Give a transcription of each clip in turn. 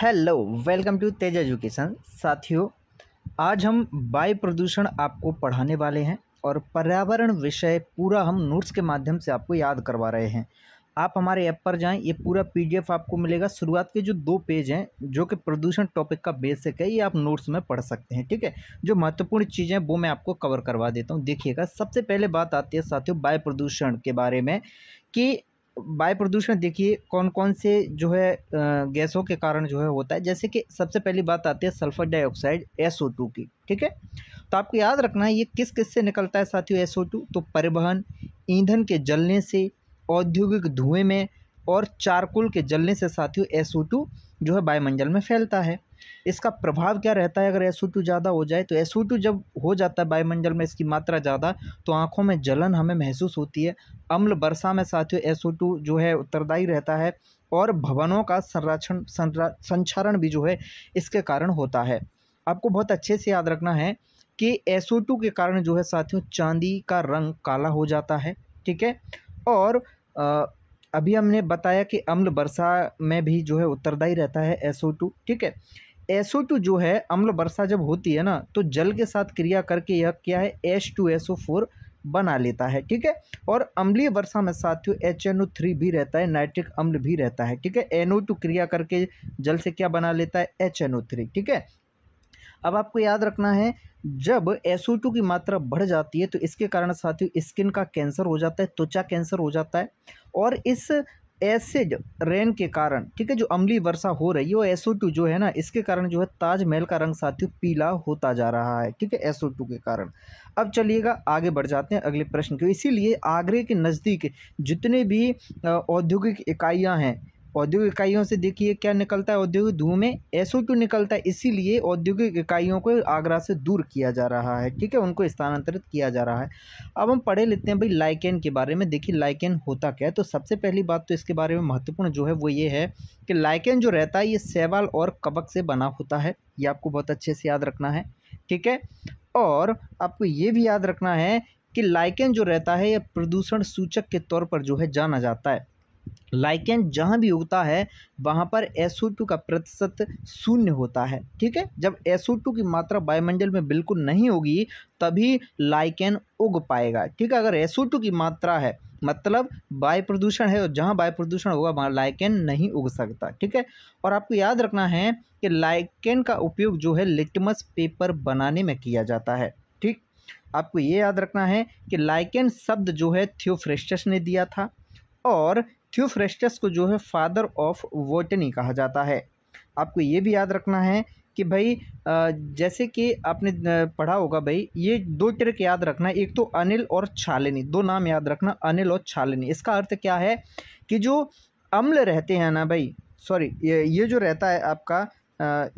hello welcome to Tej education साथियों आज हम वायु प्रदूषण आपको पढ़ाने वाले हैं और पर्यावरण विषय पूरा हम नोट्स के माध्यम से आपको याद करवा रहे हैं आप हमारे ऐप पर जाएं ये पूरा पीडीएफ आपको मिलेगा शुरुआत के जो दो पेज हैं जो कि प्रदूषण टॉपिक का बेसिक है ये आप नोट्स में पढ़ सकते हैं ठीक है जो महत्वपूर्ण चीज़ें वो मैं आपको कवर करवा देता हूँ देखिएगा सबसे पहले बात आती है साथियों वायु प्रदूषण के बारे में कि वायु प्रदूषण देखिए कौन कौन से जो है गैसों के कारण जो है होता है जैसे कि सबसे पहली बात आती है sulphur dioxide S O two की ठीक है तो आपको याद रखना है ये किस किस से निकलता है साथियों एस ओ टू तो परिवहन ईंधन के जलने से औद्योगिक धुएँ में और चारकोल के जलने से साथियों एस ओ टू जो है वायुमंडल में फैलता है इसका प्रभाव क्या रहता है अगर एस ज़्यादा हो जाए तो एस जब हो जाता है वायुमंडल में इसकी मात्रा ज़्यादा तो आँखों में जलन हमें महसूस होती है अम्ल वर्षा में साथियों एस जो है उत्तरदायी रहता है और भवनों का संरक्षण संचारण भी जो है इसके कारण होता है आपको बहुत अच्छे से याद रखना है कि एस के कारण जो है साथियों चांदी का रंग काला हो जाता है ठीक है और आ, अभी हमने बताया कि अम्ल वर्षा में भी जो है उत्तरदायी रहता है एस ठीक है एसओ टू तो जो है अम्ल वर्षा जब होती है ना तो जल के साथ क्रिया करके यह क्या है H two S O four बना लेता है ठीक है और अम्लीय वर्षा में साथियों एच एन ओ थ्री भी रहता है नाइट्रिक अम्ल भी रहता है ठीक है एन ओ टू क्रिया करके जल से क्या बना लेता है एच एन ओ थ्री ठीक है अब आपको याद रखना है जब टू की मात्रा बढ़ जाती है तो इसके कारण साथियों स्किन का कैंसर हो जाता है त्वचा कैंसर हो जाता है और इस एसिड रेन के कारण ठीक है जो अम्ली वर्षा हो रही है वो एसओ टू जो है ना इसके कारण जो है ताजमहल का रंग साथियों पीला होता जा रहा है ठीक है एसओ टू के कारण अब चलिएगा आगे बढ़ जाते हैं अगले प्रश्न के इसीलिए आगरे के नज़दीक जितने भी औद्योगिक इकाइयाँ हैं औद्योगिक इकाइयों से देखिए क्या निकलता है औद्योगिक धुएं में ऐसो क्यों निकलता है इसीलिए औद्योगिक इकाइयों को आगरा से दूर किया जा रहा है ठीक है उनको स्थानांतरित किया जा रहा है अब हम पढ़े लेते हैं भाई लाइकेन के बारे में देखिए लाइकेन होता क्या है तो सबसे पहली बात तो इसके बारे में महत्वपूर्ण जो है वो ये है कि लाइकेन जो रहता है ये सेवाल और कबक से बना होता है ये आपको बहुत अच्छे से याद रखना है ठीक है और आपको ये भी याद रखना है कि लाइकेन जो रहता है यह प्रदूषण सूचक के तौर पर जो है जाना जाता है लाइकेन जहाँ भी उगता है वहाँ पर टू का प्रतिशत शून्य होता है ठीक है जब टू की मात्रा वायुमंडल में बिल्कुल नहीं होगी तभी लाइकेन उग पाएगा ठीक है अगर टू की मात्रा है मतलब वायु प्रदूषण है और जहाँ वायु प्रदूषण होगा वहाँ लाइकेन नहीं उग सकता ठीक है और आपको याद रखना है कि लाइकेन का उपयोग जो है लिटमस पेपर बनाने में किया जाता है ठीक आपको ये याद रखना है कि लाइकेन शब्द जो है थियोफ्रेस्टस ने दिया था और थ्यूफ्रेस्टस को जो है फादर ऑफ वोटनी कहा जाता है आपको ये भी याद रखना है कि भाई जैसे कि आपने पढ़ा होगा भाई ये दो ट्रिक याद रखना है एक तो अनिल और छालिनी दो नाम याद रखना अनिल और छालिनी इसका अर्थ क्या है कि जो अम्ल रहते हैं ना भाई सॉरी ये ये जो रहता है आपका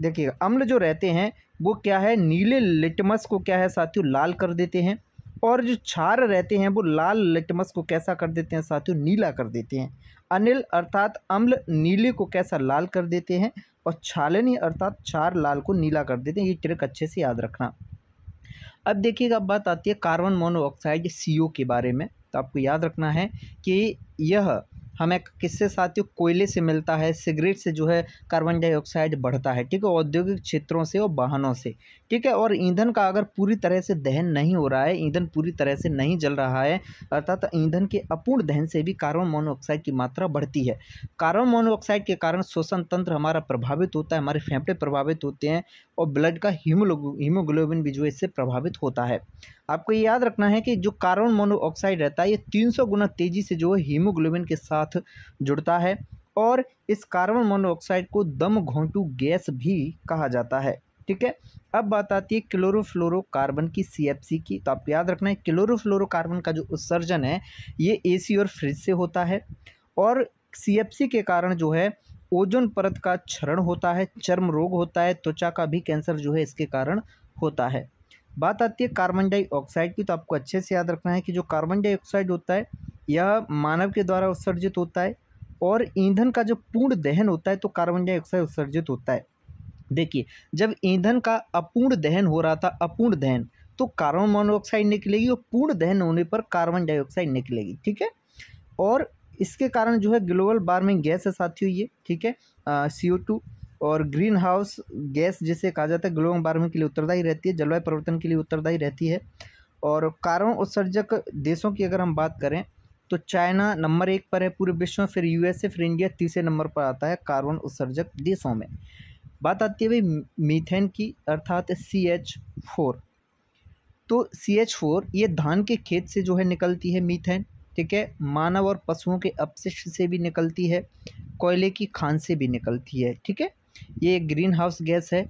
देखिएगा अम्ल जो रहते हैं वो क्या है नीले लिटमस को क्या है साथियों लाल कर देते हैं और जो क्षार रहते हैं वो लाल लिटमस को कैसा कर देते हैं साथियों नीला कर देते हैं अनिल अर्थात अम्ल नीले को कैसा लाल कर देते हैं और छालनी अर्थात क्षार लाल को नीला कर देते हैं ये ट्रिक अच्छे से याद रखना अब देखिएगा बात आती है कार्बन मोनोऑक्साइड सी के बारे में तो आपको याद रखना है कि यह हमें किससे साथियों कोयले से मिलता है सिगरेट से जो है कार्बन डाइऑक्साइड बढ़ता है ठीक है औद्योगिक क्षेत्रों से और वाहनों से ठीक है और ईंधन का अगर पूरी तरह से दहन नहीं हो रहा है ईंधन पूरी तरह से नहीं जल रहा है अर्थात ईंधन के अपूर्ण दहन से भी कार्बन मोनोऑक्साइड की मात्रा बढ़ती है कार्बन मोनोऑक्साइड के कारण श्वसन तंत्र हमारा प्रभावित होता है हमारे फेफड़े प्रभावित होते हैं और ब्लड का हीमोग्लोबिन भी जो है इससे प्रभावित होता है आपको ये याद रखना है कि जो कार्बन मोनोऑक्साइड रहता है ये 300 गुना तेज़ी से जो है हीमोग्लोबिन के साथ जुड़ता है और इस कार्बन मोनोऑक्साइड को दम घोंटू गैस भी कहा जाता है ठीक है अब बात आती है क्लोरोफ्लोरोकार्बन की सी की तो आपको याद रखना है क्लोरोफ्लोरोकार्बन का जो उत्सर्जन है ये ए और फ्रिज से होता है और सी के कारण जो है ओजोन परत का क्षरण होता है चर्म रोग होता है त्वचा का भी कैंसर जो है इसके कारण होता है बात आती है कार्बन डाइऑक्साइड की तो आपको अच्छे से याद रखना है कि जो कार्बन डाइऑक्साइड होता है यह मानव के द्वारा उत्सर्जित होता है और ईंधन का जो पूर्ण दहन होता है तो कार्बन डाइऑक्साइड उत्सर्जित होता है देखिए जब ईंधन का अपूर्ण दहन हो रहा था अपूर्ण दहन तो कार्बन मोनोऑक्साइड निकलेगी और पूर्ण दहन होने पर कार्बन डाइऑक्साइड निकलेगी ठीक है और इसके कारण जो है ग्लोबल वार्मिंग गैस है हुई है ठीक है सी ओ टू और ग्रीन हाउस गैस जिसे कहा जाता है ग्लोबल वार्मिंग के लिए उत्तरदायी रहती है जलवायु परिवर्तन के लिए उत्तरदायी रहती है और कार्बन उत्सर्जक देशों की अगर हम बात करें तो चाइना नंबर एक पर है पूरे विश्व में फिर यूएसए फिर इंडिया तीसरे नंबर पर आता है कार्बन उत्सर्जक देशों में बात आती है भाई मीथेन की अर्थात सी एच फोर तो सी एच फोर ये धान के खेत से जो है निकलती है मीथेन ठीक है मानव और पशुओं के अपशिष्ट से भी निकलती है कोयले की खान से भी निकलती है ठीक है ये एक ग्रीन हाउस गैस है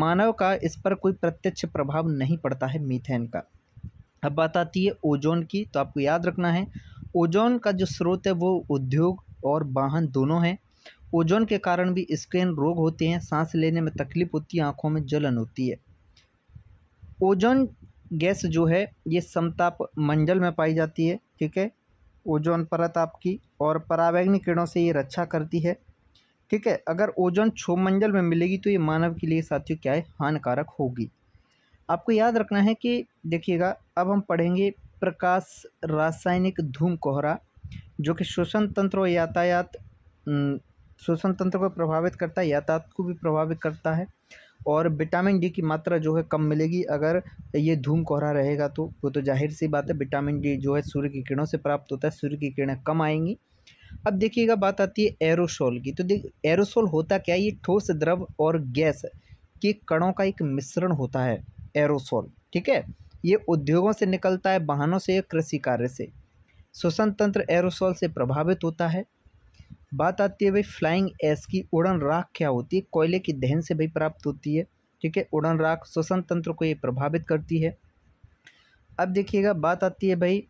मानव का इस पर कोई प्रत्यक्ष प्रभाव नहीं पड़ता है मीथेन का अब बात आती है ओजोन की तो आपको याद रखना है ओजोन का जो स्रोत है वो उद्योग और वाहन दोनों हैं ओजोन के कारण भी स्किन रोग होते हैं सांस लेने में तकलीफ होती है आँखों में जलन होती है ओजोन गैस जो है ये समताप मंडल में पाई जाती है ठीक है ओजोन परत आपकी और परावैग्निक किरणों से ये रक्षा करती है ठीक है अगर ओजोन मंजल में मिलेगी तो ये मानव के लिए साथियों क्या है हानिकारक होगी आपको याद रखना है कि देखिएगा अब हम पढ़ेंगे प्रकाश रासायनिक धूम कोहरा जो कि श्वसन तंत्र और यातायात श्वसन तंत्र को प्रभावित करता है यातायात को भी प्रभावित करता है और विटामिन डी की मात्रा जो है कम मिलेगी अगर ये धूम कोहरा रहेगा तो वो तो जाहिर सी बात है विटामिन डी जो है सूर्य की किरणों से प्राप्त होता है सूर्य की किरणें कम आएंगी अब देखिएगा बात आती है एरोसोल की तो देख एरोसोल होता क्या है ये ठोस द्रव और गैस के कणों का एक मिश्रण होता है एरोसोल ठीक है ये उद्योगों से निकलता है वाहनों से या कृषि कार्य से श्वसन तंत्र एरोसोल से प्रभावित होता है बात आती है भाई फ्लाइंग एस की उड़न राख क्या होती है कोयले की दहन से भी प्राप्त होती है ठीक है उड़न राख श्वसन तंत्र को ये प्रभावित करती है अब देखिएगा बात आती है भाई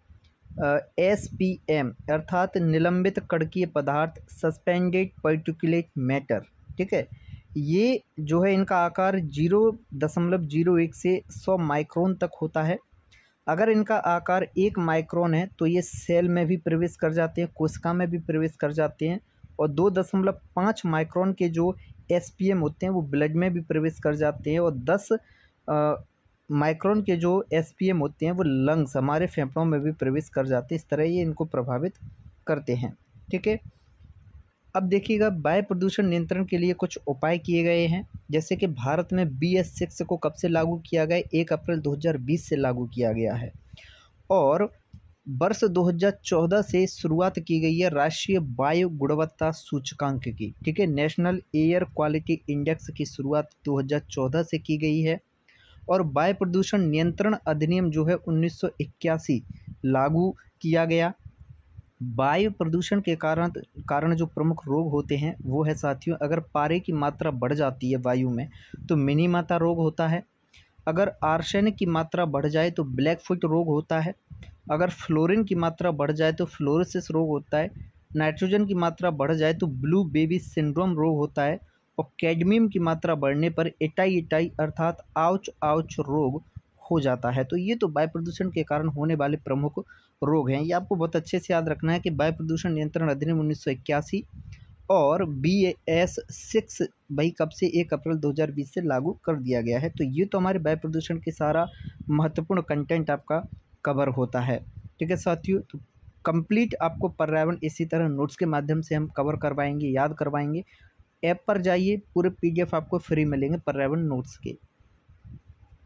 एस पी एम अर्थात निलंबित कड़कीय पदार्थ सस्पेंडेड पर्टिकुलेट मैटर ठीक है ये जो है इनका आकार जीरो दशमलव जीरो एक से सौ माइक्रोन तक होता है अगर इनका आकार एक माइक्रोन है तो ये सेल में भी प्रवेश कर जाते हैं कोशिका में भी प्रवेश कर जाते हैं और दो दशमलव पाँच माइक्रोन के जो एस पी एम होते हैं वो ब्लड में भी प्रवेश कर जाते हैं और दस माइक्रोन के जो एस होते हैं वो लंग्स हमारे फेफड़ों में भी प्रवेश कर जाते हैं इस तरह ये इनको प्रभावित करते हैं ठीक है अब देखिएगा वायु प्रदूषण नियंत्रण के लिए कुछ उपाय किए गए हैं जैसे कि भारत में बी एस सिक्स को कब से लागू किया गया एक अप्रैल 2020 से लागू किया गया है और वर्ष 2014 से शुरुआत की गई है राष्ट्रीय वायु गुणवत्ता सूचकांक की ठीक है नेशनल एयर क्वालिटी इंडेक्स की शुरुआत 2014 से की गई है और वायु प्रदूषण नियंत्रण अधिनियम जो है उन्नीस लागू किया गया वायु प्रदूषण के कारण कारण जो प्रमुख रोग होते हैं वो है साथियों अगर पारे की मात्रा बढ़ जाती है वायु में तो मिनी माता रोग होता है अगर आर्सेनिक की मात्रा बढ़ जाए तो ब्लैक फुट रोग होता है अगर फ्लोरिन की मात्रा बढ़ जाए तो फ्लोरिसिस रोग होता है नाइट्रोजन की मात्रा बढ़ जाए तो ब्लू बेबी सिंड्रोम रोग होता है और कैडमियम की मात्रा बढ़ने पर एटाई एटाई अर्थात आउच आउच रोग हो जाता है तो ये तो वायु प्रदूषण के कारण होने वाले प्रमुख रोग हैं ये आपको बहुत अच्छे से याद रखना है कि वायु प्रदूषण नियंत्रण अधिनियम उन्नीस और बी एस सिक्स भाई कब से एक अप्रैल 2020 से लागू कर दिया गया है तो ये तो हमारे वायु प्रदूषण के सारा महत्वपूर्ण कंटेंट आपका कवर होता है ठीक है साथियों तो कंप्लीट आपको पर्यावरण इसी तरह नोट्स के माध्यम से हम कवर करवाएंगे याद करवाएंगे ऐप पर जाइए पूरे पीडीएफ आपको फ्री मिलेंगे पर्यावरण नोट्स के